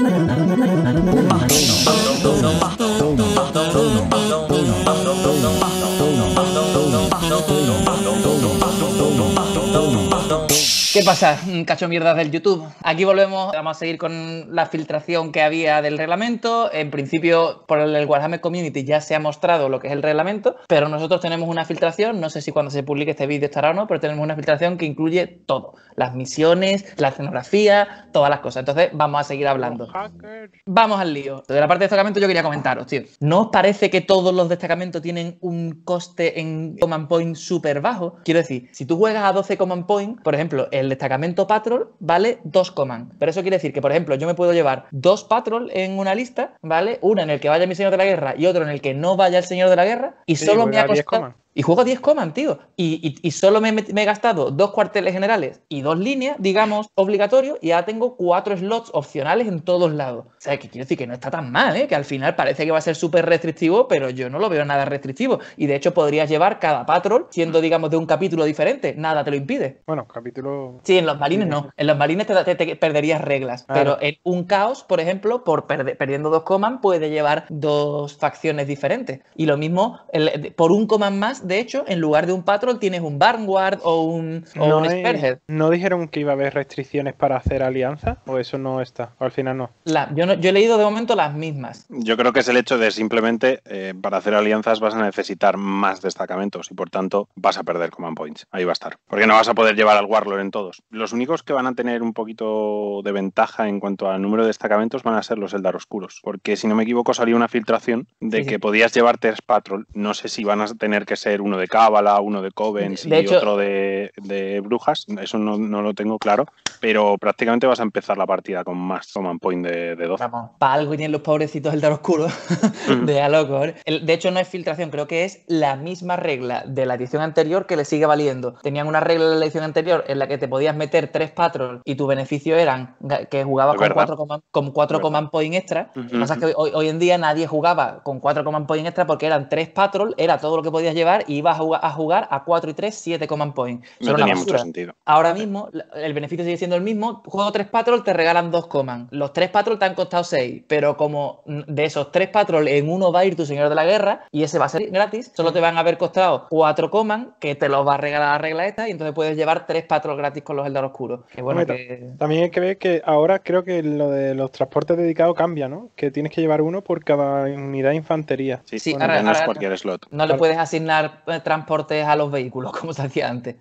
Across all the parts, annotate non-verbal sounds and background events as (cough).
Oh. ¿Qué pasa, cacho mierda del YouTube? Aquí volvemos, vamos a seguir con la filtración que había del reglamento. En principio, por el Warhammer Community ya se ha mostrado lo que es el reglamento, pero nosotros tenemos una filtración, no sé si cuando se publique este vídeo estará o no, pero tenemos una filtración que incluye todo, las misiones, la escenografía, todas las cosas. Entonces, vamos a seguir hablando. Vamos al lío. De la parte de destacamento yo quería comentaros, tío. ¿No os parece que todos los destacamentos tienen un coste en command point súper bajo? Quiero decir, si tú juegas a 12 command point, por ejemplo, el el destacamento patrol vale dos commands. Pero eso quiere decir que, por ejemplo, yo me puedo llevar dos patrol en una lista, ¿vale? Una en el que vaya mi señor de la guerra y otro en el que no vaya el señor de la guerra y solo pues me ha costado... Y juego 10 comas, tío. Y, y, solo me, he gastado dos cuarteles generales y dos líneas, digamos, obligatorio y ahora tengo cuatro slots opcionales en todos lados. O sea, que quiero decir que no está tan mal, ¿eh? que al final parece que va a ser súper restrictivo, pero yo no lo veo nada restrictivo. Y de hecho podrías llevar cada patrol siendo, digamos, de un capítulo diferente. Nada te lo impide. Bueno, capítulo... Sí, en los marines no. En los marines te, te, perderías reglas. Pero en un caos, por ejemplo, por perdiendo dos comas, puede llevar dos facciones diferentes. Y lo mismo, por un coman más de hecho, en lugar de un patrol tienes un Vanguard o un, o no ¿No dijeron que iba a haber restricciones para hacer alianza? ¿O eso no está? al final no? La, yo, yo he leído de momento las mismas. Yo creo que es el hecho de simplemente eh, para hacer alianzas vas a necesitar más destacamentos y por tanto vas a perder command points. Ahí va a estar. Porque no vas a poder llevar al Warlord en todos. Los únicos que van a tener un poquito de ventaja en cuanto al número de destacamentos van a ser los Eldar Oscuros. Porque si no me equivoco salió una filtración de que podías llevar tres Patrol. No sé si van a tener que ser uno de Cábala, uno de Covens y otro de, de, Brujas. Eso no, lo tengo claro, pero prácticamente vas a empezar la partida con más command point de, de 12. Vamos, para algo los pobrecitos del dar oscuro. de a loco, De hecho, no es filtración, creo que es la misma regla de la edición anterior que le sigue valiendo. Tenían una regla de la edición anterior en la que te podías meter tres patrol y tu beneficio eran que jugabas con cuatro, command, con cuatro point extra. Lo que pasa es que hoy, en día nadie jugaba con cuatro command point extra porque eran tres patrol, era todo lo que podías llevar y ibas a jugar a, 4 y 3, 7 command points. No tenía mucho sentido. Ahora mismo, el beneficio sigue siendo el mismo. Juego 3 patrol, te regalan 2 command. Los 3 patrol te han costado 6, pero como de esos 3 patrol, en uno va a ir tu señor de la guerra y ese va a ser gratis, solo te van a haber costado 4 command que te los va a regalar la regla esta y entonces puedes llevar 3 patrol gratis con los Eldar Oscuro. bueno, También hay que ver que ahora creo que lo de los transportes dedicados cambia, ¿no? Que tienes que llevar uno por cada unidad de infantería. Sí, sí, no es cualquier slot. No le puedes asignar eh, transportes a los vehículos (laughs) como se hacía antes.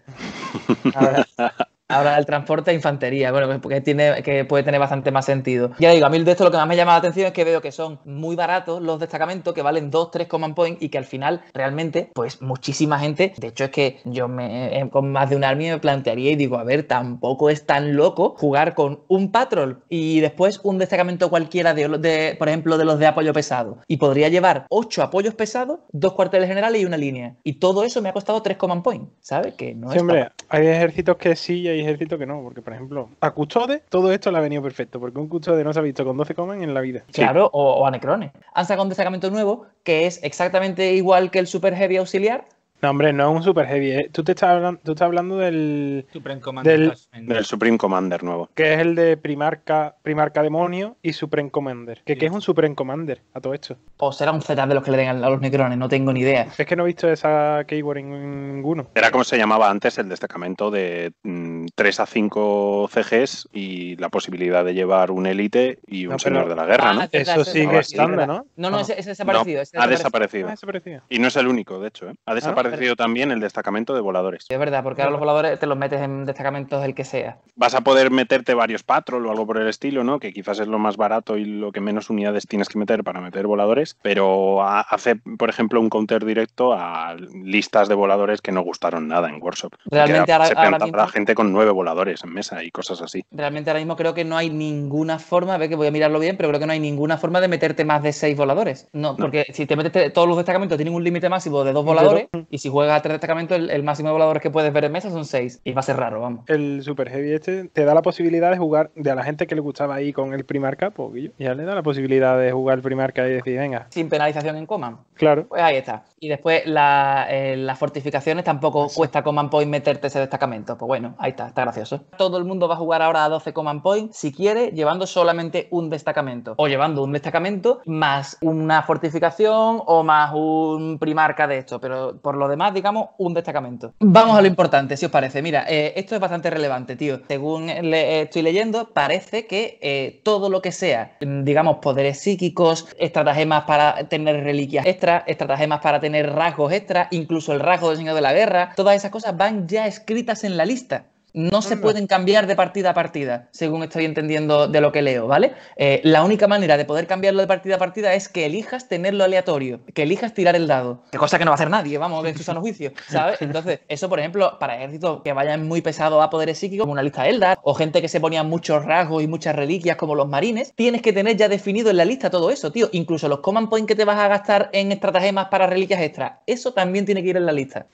Ahora el transporte a infantería, bueno, pues, que, tiene, que puede tener bastante más sentido. Ya digo, a mí de esto lo que más me llama la atención es que veo que son muy baratos los destacamentos, que valen 2, 3 command points y que al final realmente, pues muchísima gente, de hecho es que yo me, eh, con más de un army me plantearía y digo, a ver, tampoco es tan loco jugar con un patrol y después un destacamento cualquiera, de, de por ejemplo, de los de apoyo pesado. Y podría llevar ocho apoyos pesados, dos cuarteles generales y una línea. Y todo eso me ha costado 3 command points, ¿sabes? Que no es... Hombre, hay ejércitos que sí y ejército que no, porque por ejemplo, a Custode todo esto le ha venido perfecto, porque un Custode no se ha visto con 12 comen en la vida. Claro, o, o, a Necrone. Han sacado un destacamento nuevo que es exactamente igual que el Super Heavy Auxiliar, no, hombre, no es un Super Heavy. Eh. Tú te estás hablando, estás hablando del. Supreme Commander. Del, Supreme Commander nuevo. Que es el de Primarca, Demonio y Supreme Commander. Que, es un Supreme Commander a todo esto. O será un Z de los que le den a los Necrones, no tengo ni idea. Es que no he visto esa keyword en ninguno. Era como se llamaba antes el destacamento de 3 mm, a 5 CGs y la posibilidad de llevar un élite y un señor de la guerra, ah, ¿no? Eso sigue estando, ¿no? No, no, ah. ese, desaparecido, ha desaparecido. Ha desaparecido. Y no es el único, de hecho, ¿eh? Ha ah, desaparecido también el destacamento de voladores. Es verdad, porque ahora los voladores te los metes en destacamentos del que sea. Vas a poder meterte varios patrol o algo por el estilo, ¿no? Que quizás es lo más barato y lo que menos unidades tienes que meter para meter voladores, pero hace, por ejemplo, un counter directo a listas de voladores que no gustaron nada en Workshop. Realmente ahora, se la gente con nueve voladores en mesa y cosas así. Realmente ahora mismo creo que no hay ninguna forma, a que voy a mirarlo bien, pero creo que no hay ninguna forma de meterte más de seis voladores. No, porque si te metes todos los destacamentos tienen un límite máximo de dos voladores y y si juegas tres destacamentos, el, máximo de voladores que puedes ver en mesa son seis. Y va a ser raro, vamos. El Super Heavy este te da la posibilidad de jugar, de a la gente que le gustaba ahí con el Primarca, pues ya le da la posibilidad de jugar el Primarca y decir, venga. Sin penalización en coma Claro. Pues ahí está. Y después eh, las fortificaciones tampoco cuesta Command Point meterte ese destacamento. Pues bueno, ahí está, está gracioso. Todo el mundo va a jugar ahora a 12 Command Point si quiere, llevando solamente un destacamento. O llevando un destacamento más una fortificación o más un Primarca de esto. Pero por lo además digamos, un destacamento. Vamos a lo importante, si os parece. Mira, eh, esto es bastante relevante, tío. Según eh, estoy leyendo, parece que eh, todo lo que sea, mm, digamos, poderes psíquicos, estratagemas para tener reliquias extras, estratagemas para tener rasgos extra, incluso el rasgo del Señor de la Guerra, todas esas cosas van ya escritas en la lista no se pueden cambiar de partida a partida, según estoy entendiendo de lo que leo, ¿vale? Eh, la única manera de poder cambiarlo de partida a partida es que elijas tenerlo aleatorio, que elijas tirar el dado, que cosa que no va a hacer nadie, vamos, en su sano juicio, ¿sabes? Entonces, eso, por ejemplo, para ejércitos que vayan muy pesados a poderes psíquicos, como una lista Eldar, o gente que se ponía muchos rasgos y muchas reliquias, como los marines, tienes que tener ya definido en la lista todo eso, tío. Incluso los command points que te vas a gastar en estratagemas para reliquias extra, eso también tiene que ir en la lista.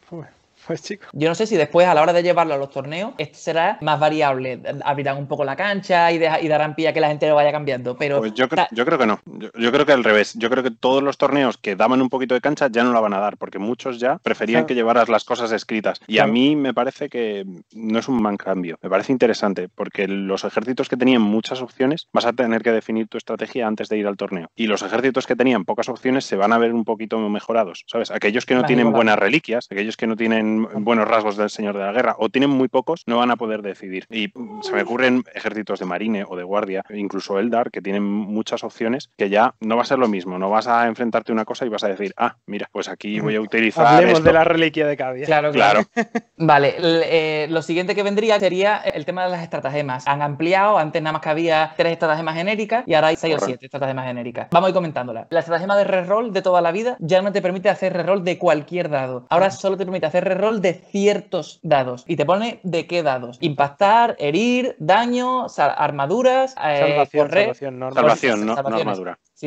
Pues chicos Yo no sé si después, a la hora de llevarlo a los torneos, este será más variable. Abrirán un poco la cancha y, darán pie que la gente lo vaya cambiando. Pero pues yo, creo, yo creo que no. Yo, creo que al revés. Yo creo que todos los torneos que daban un poquito de cancha ya no la van a dar, porque muchos ya preferían que llevaras las cosas escritas. Y a mí me parece que no es un mal cambio. Me parece interesante, porque los ejércitos que tenían muchas opciones vas a tener que definir tu estrategia antes de ir al torneo. Y los ejércitos que tenían pocas opciones se van a ver un poquito mejorados. ¿Sabes? Aquellos que no tienen buenas reliquias, aquellos que no tienen buenos rasgos del señor de la guerra o tienen muy pocos, no van a poder decidir. Y se me ocurren ejércitos de marine o de guardia, incluso Eldar, que tienen muchas opciones que ya no va a ser lo mismo. No vas a enfrentarte a una cosa y vas a decir, ah, mira, pues aquí voy a utilizar. de la reliquia de Cavia. Claro, claro. (laughs) vale, eh, lo siguiente que vendría sería el tema de las estratagemas. Han ampliado, antes nada más que había tres estratagemas genéricas y ahora hay seis o siete estratagemas genéricas. Vamos a ir comentándolas. La estratagema de reroll de toda la vida ya no te permite hacer reroll de cualquier dado. Ahora solo te permite hacer reroll de ciertos dados y te pone de qué dados. Impactar, herir, daño, armaduras, eh, salvación,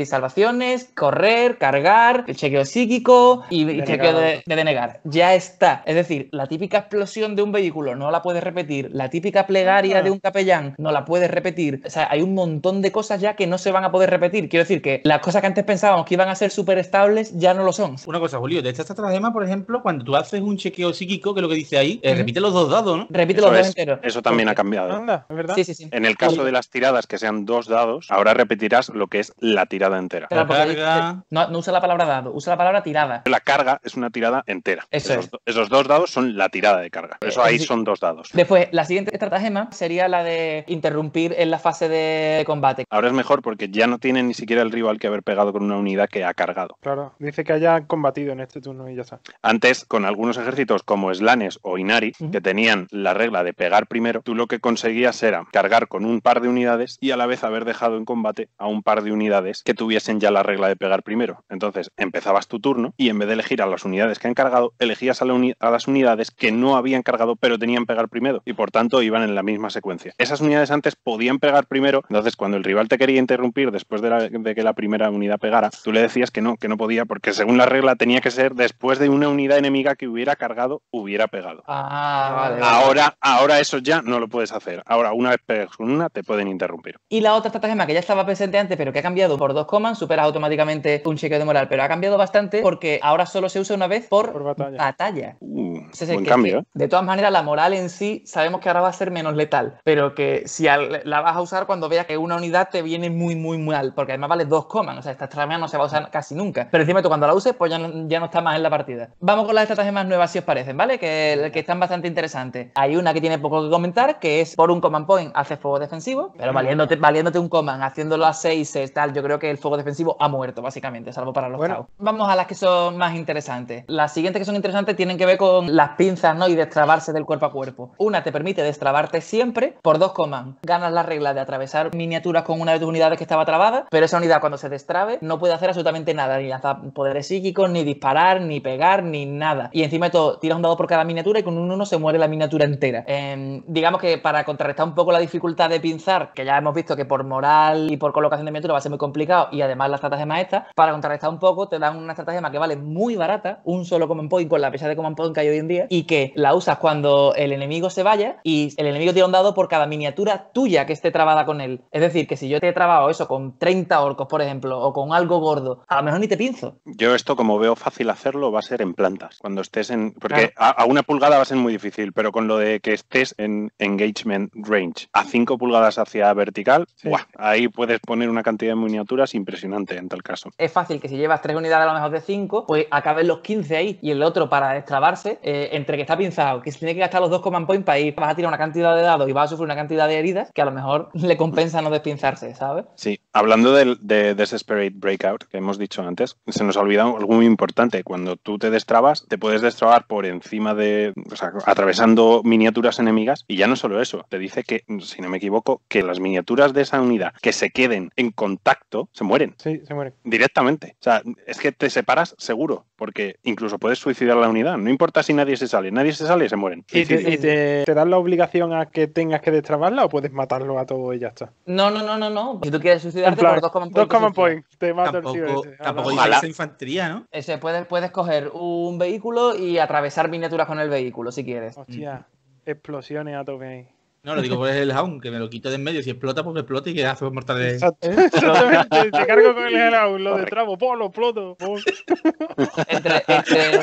salvaciones, correr, cargar, el chequeo psíquico y, chequeo de, denegar. Ya está. Es decir, la típica explosión de un vehículo no la puedes repetir, la típica plegaria de un capellán no la puedes repetir. O sea, hay un montón de cosas ya que no se van a poder repetir. Quiero decir que las cosas que antes pensábamos que iban a ser súper estables ya no lo son. Una cosa, Julio, de esta estratagema, por ejemplo, cuando tú haces un chequeo psíquico, que lo que dice ahí, eh, repite los dos dados, Repite los dos enteros. Eso también ha cambiado. ¿eh? ¿verdad? En el caso de las tiradas que sean dos dados, ahora repetirás lo que es la tirada entera. no, usa la palabra dado, usa la palabra tirada. La carga es una tirada entera. esos, dos dados son la tirada de carga. Eso ahí son dos dados. Después, la siguiente estratagema sería la de interrumpir en la fase de combate. Ahora es mejor porque ya no tiene ni siquiera el rival que haber pegado con una unidad que ha cargado. Claro, dice que haya combatido en este turno y ya está. Antes, con algunos ejércitos como Slanes o Inari, que tenían la regla de pegar primero, tú lo que conseguías era cargar con un par de unidades y a la vez haber dejado en combate a un par de unidades que tuviesen ya la regla de pegar primero. Entonces empezabas tu turno y en vez de elegir a las unidades que han cargado, elegías a, las unidades que no habían cargado pero tenían pegar primero y por tanto iban en la misma secuencia. Esas unidades antes podían pegar primero, entonces cuando el rival te quería interrumpir después de que la primera unidad pegara, tú le decías que no, que no podía porque según la regla tenía que ser después de una unidad enemiga que hubiera cargado hubiera pegado. Ah, ahora, ahora eso ya no lo puedes hacer. Ahora, una vez pegas una, te pueden interrumpir. Y la otra estratagema que ya estaba presente antes, pero que ha cambiado por dos comas, supera automáticamente un chequeo de moral, pero ha cambiado bastante porque ahora solo se usa una vez por, batalla. cambio, De todas maneras, la moral en sí sabemos que ahora va a ser menos letal, pero que si la vas a usar cuando veas que una unidad te viene muy, muy mal, porque además vale dos comas, o sea, esta estrategia no se va a usar casi nunca. Pero encima tú cuando la uses, pues ya no, ya no está más en la partida. Vamos con las estratagemas nuevas, si os parece. ¿vale? Que, están bastante interesantes. Hay una que tiene poco que comentar, que es por un command point hace fuego defensivo, pero valiéndote, valiéndote un command, haciéndolo a 6, 6 tal, yo creo que el fuego defensivo ha muerto, básicamente, salvo para los bueno. Vamos a las que son más interesantes. Las siguientes que son interesantes tienen que ver con las pinzas, ¿no? Y destrabarse del cuerpo a cuerpo. Una te permite destrabarte siempre por dos command. Ganas la regla de atravesar miniaturas con una de tus unidades que estaba trabada, pero esa unidad cuando se destrabe no puede hacer absolutamente nada, ni lanzar poderes psíquicos, ni disparar, ni pegar, ni nada. Y encima de todo, tiras un dado por cada miniatura y con un 1 se muere la miniatura entera. Em, digamos que para contrarrestar un poco la dificultad de pinzar, que ya hemos visto que por moral y por colocación de miniatura va a ser muy complicado, y además las de maestra para contrarrestar un poco te dan una estrategia que vale muy barata, un solo common point con la pieza de common point que hay hoy en día, y que la usas cuando el enemigo se vaya y el enemigo tira un dado por cada miniatura tuya que esté trabada con él. Es decir, que si yo te he trabado eso con 30 orcos, por ejemplo, o con algo gordo, a lo mejor ni te pinzo. Yo esto, como veo fácil hacerlo, va a ser en plantas. Cuando estés en porque a, una pulgada va a ser muy difícil, pero con lo de que estés en engagement range a 5 pulgadas hacia vertical, ahí puedes poner una cantidad de miniaturas impresionante en tal caso. Es fácil que si llevas 3 unidades a lo mejor de 5, pues acaben los 15 ahí y el otro para destrabarse, eh, entre que está pinzado, que se tiene que gastar los 2 command points para ir, vas a tirar una cantidad de dados y vas a sufrir una cantidad de heridas que a lo mejor (laughs) le compensa no despinzarse, ¿sabes? Sí, hablando de, de Desperate Breakout que hemos dicho antes, se nos ha olvidado algo muy importante. Cuando tú te destrabas, te puedes destrabar por por encima de, o sea, atravesando miniaturas enemigas. Y ya no solo eso, te dice que, si no me equivoco, que las miniaturas de esa unidad que se queden en contacto se mueren. Sí, se mueren. Directamente. O sea, es que te separas seguro, porque incluso puedes suicidar la unidad. No importa si nadie se sale, nadie se sale y se mueren. ¿Y, te, dan la obligación a que tengas que destrabarla o puedes matarlo a todo y ya está? No, no, no, no. no. Si tú quieres suicidarte, por dos common points. Dos Te mato tampoco, el tío infantería, ¿no? puedes, coger un vehículo y atravesar pesar miniaturas con el vehículo, si quieres. Hostia, explosiones a tope No, lo digo por el Hound que me lo quito de en medio. Si explota, pues explota y que hace mortal de. Exactamente, te cargo con el Hound, lo de tramo, po, lo exploto. Entre, entre.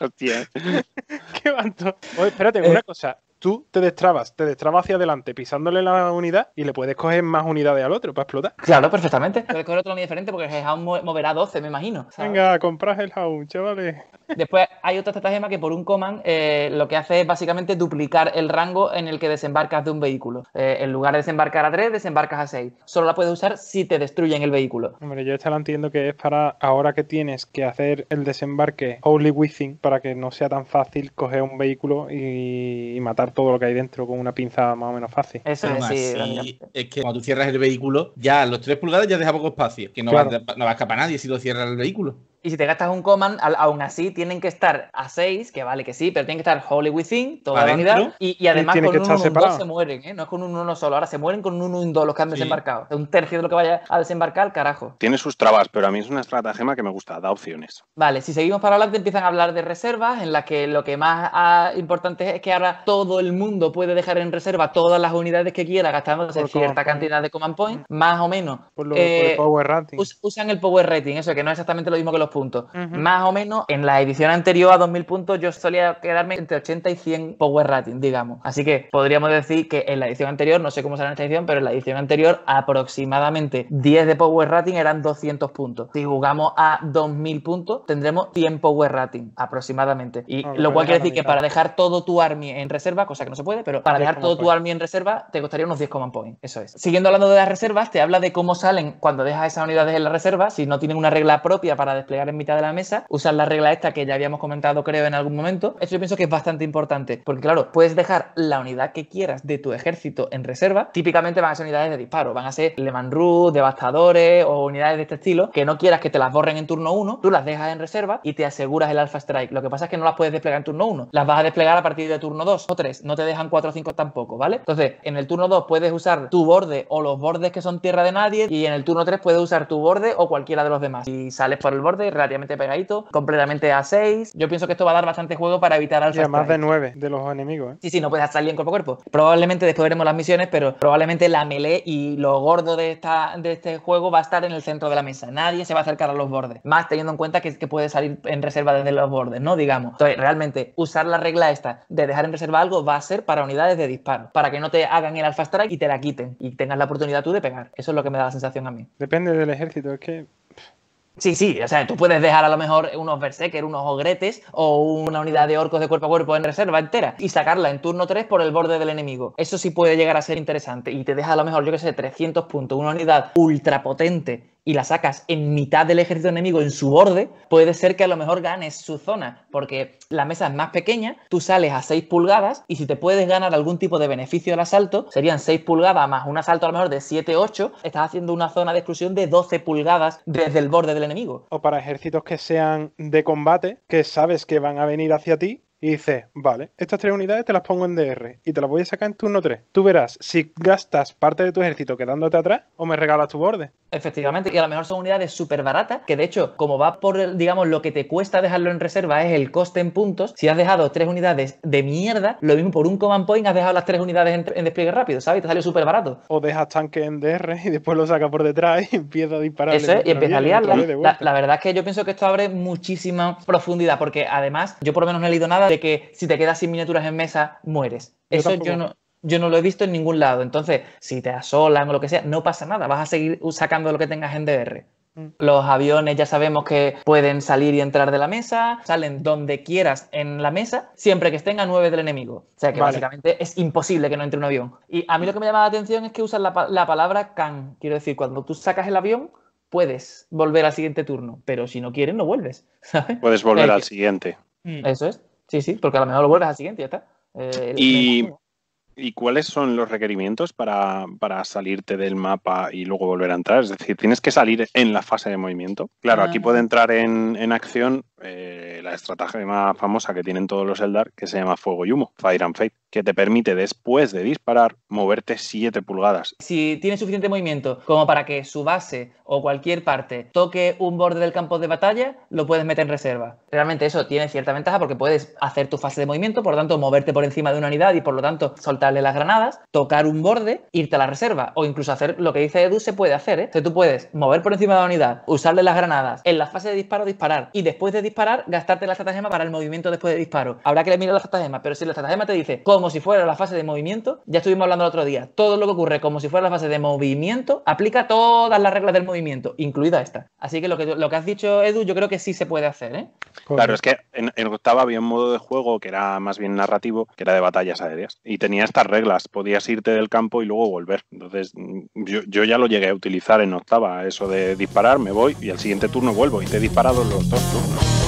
Hostia. (laughs) Qué banto. Oye, espérate, una eh, cosa tú te destrabas, te destrabas hacia adelante pisándole la unidad y le puedes coger más unidades al otro para explotar. Claro, perfectamente. Puedes coger otro unidad diferente porque el Hound moverá 12, me imagino. Venga, compras el Hound, chavales. Después hay otra estratagema que por un command eh, lo que hace es básicamente duplicar el rango en el que desembarcas de un vehículo. Eh, en lugar de desembarcar a 3, desembarcas a 6. Solo la puedes usar si te destruyen el vehículo. Hombre, yo esta la entiendo que es para ahora que tienes que hacer el desembarque only within para que no sea tan fácil coger un vehículo y, y matar todo lo que hay dentro con una pinza más o menos fácil. Eso es, que cuando tú cierras el vehículo, ya los 3 pulgadas ya deja poco espacio, que no, va, no va a escapar nadie si lo cierras el vehículo. Y si te gastas un command, aún así tienen que estar a 6, que vale que sí, pero tienen que estar holy within, toda la unidad. Y, además con un se mueren, ¿eh? No es con un 1 solo, ahora se mueren con un 1 2 los que han desembarcado. Un tercio de lo que vaya a desembarcar, carajo. Tiene sus trabas, pero a mí es una estratagema que me gusta, da opciones. Vale, si seguimos para hablar, te empiezan a hablar de reservas, en las que lo que más ah, importante es que ahora todo el mundo puede dejar en reserva todas las unidades que quiera, gastándose cierta cantidad de command points, más o menos. Por, lo, el eh, power rating. usan el power rating, eso que no es exactamente lo mismo que los puntos. Más o menos en la edición anterior a 2000 puntos yo solía quedarme entre 80 y 100 power rating, digamos. Así que podríamos decir que en la edición anterior, no sé cómo será en esta edición, pero en la edición anterior aproximadamente 10 de power rating eran 200 puntos. Si jugamos a 2000 puntos tendremos 100 power rating aproximadamente. Y lo pues cual quiere decir que para dejar todo tu army en reserva, cosa que no se puede, pero para dejar todo tu army en reserva te costaría unos 10 command points. Eso es. Siguiendo hablando de las reservas, te habla de cómo salen cuando dejas esas unidades en la reserva, si no tienen una regla propia para desplegar en mitad de la mesa, usar la regla esta que ya habíamos comentado creo en algún momento, esto yo pienso que es bastante importante, porque claro, puedes dejar la unidad que quieras de tu ejército en reserva, típicamente van a ser unidades de disparo, van a ser Le devastadores o unidades de este estilo, que no quieras que te las borren en turno 1, tú las dejas en reserva y te aseguras el Alpha Strike. Lo que pasa es que no las puedes desplegar en turno 1, las vas a desplegar a partir de turno 2 o 3, no te dejan 4 o 5 tampoco, ¿vale? Entonces, en el turno 2 puedes usar tu borde o los bordes que son tierra de nadie y en el turno 3 puedes usar tu borde o cualquiera de los demás. si sales por el borde relativamente pegadito, completamente a 6. Yo pienso que esto va a dar bastante juego para evitar al Y más de 9 de los enemigos. ¿eh? Sí, sí, no puedes salir en cuerpo a cuerpo. Probablemente después veremos las misiones, pero probablemente la melee y lo gordo de, esta, de este juego va a estar en el centro de la mesa. Nadie se va a acercar a los bordes. Más teniendo en cuenta que, puede salir en reserva desde los bordes, ¿no? Digamos. Entonces, realmente, usar la regla esta de dejar en reserva algo va a ser para unidades de disparo, para que no te hagan el alfa strike y te la quiten y tengas la oportunidad tú de pegar. Eso es lo que me da la sensación a mí. Depende del ejército, es que Sí, sí, o sea, tú puedes dejar a lo mejor unos berserker, unos ogretes o una unidad de orcos de cuerpo a cuerpo en reserva entera y sacarla en turno 3 por el borde del enemigo. Eso sí puede llegar a ser interesante y te deja a lo mejor, yo que sé, 300 puntos, una unidad ultra potente y la sacas en mitad del ejército enemigo, en su borde, puede ser que a lo mejor ganes su zona, porque la mesa es más pequeña, tú sales a 6 pulgadas y si te puedes ganar algún tipo de beneficio del asalto, serían 6 pulgadas más un asalto a lo mejor de 7, 8, estás haciendo una zona de exclusión de 12 pulgadas desde el borde del enemigo. O para ejércitos que sean de combate, que sabes que van a venir hacia ti, y dices, vale, estas tres unidades te las pongo en DR y te las voy a sacar en turno 3. Tú verás si gastas parte de tu ejército quedándote atrás o me regalas tu borde. Efectivamente, y a lo mejor son unidades súper baratas, que de hecho, como va por, digamos, lo que te cuesta dejarlo en reserva es el coste en puntos, si has dejado tres unidades de mierda, lo mismo por un command point has dejado las tres unidades en, despliegue rápido, ¿sabes? Y te sale súper barato. O dejas tanque en DR y después lo sacas por detrás y (laughs) empieza a disparar. Eso es, y empieza a liarla. La, la verdad es que yo pienso que esto abre muchísima profundidad, porque además, yo por lo menos no he leído nada de que si te quedas sin miniaturas en mesa, mueres. Eso yo no, yo no lo he visto en ningún lado. Entonces, si te asolan o lo que sea, no pasa nada, vas a seguir sacando lo que tengas en DR. Mm. Los aviones ya sabemos que pueden salir y entrar de la mesa, salen donde quieras en la mesa, siempre que estén a nueve del enemigo. O sea que básicamente es imposible que no entre un avión. Y a mí lo que me llama la atención es que usan la, palabra can. Quiero decir, cuando tú sacas el avión, puedes volver al siguiente turno, pero si no quieres, no vuelves. (laughs) Puedes volver al siguiente. Mm. Eso es. Sí, sí, porque a lo mejor lo vuelves al siguiente, ya está. Eh, y, cuáles son los requerimientos para, salirte del mapa y luego volver a entrar? Es decir, tienes que salir en la fase de movimiento. Claro, aquí ah. puede entrar en, acción eh, la la más famosa que tienen todos los Eldar, que se llama Fuego y Humo, Fire and Fate que te permite después de disparar moverte 7 pulgadas. Si tiene suficiente movimiento como para que su base o cualquier parte toque un borde del campo de batalla, lo puedes meter en reserva. Realmente eso tiene cierta ventaja porque puedes hacer tu fase de movimiento, por lo tanto moverte por encima de una unidad y por lo tanto soltarle las granadas, tocar un borde, irte a la reserva o incluso hacer lo que dice Edu se puede hacer. ¿eh? tú puedes mover por encima de la unidad, usarle las granadas, en la fase de disparo disparar y después de disparar gastarte la estratagema para el movimiento después de disparo. Habrá que le mirar la estratagema, pero si la estratagema te dice como si fuera la fase de movimiento, ya estuvimos hablando el otro día, todo lo que ocurre como si fuera la fase de movimiento, aplica todas las reglas del movimiento, incluida esta. Así que lo que, has dicho, Edu, yo creo que sí se puede hacer. ¿eh? Claro, es que en, octava había un modo de juego que era más bien narrativo, que era de batallas aéreas, y tenía estas reglas, podías irte del campo y luego volver. Entonces, yo, yo ya lo llegué a utilizar en octava, eso de disparar, me voy y al siguiente turno vuelvo y te he disparado los dos turnos.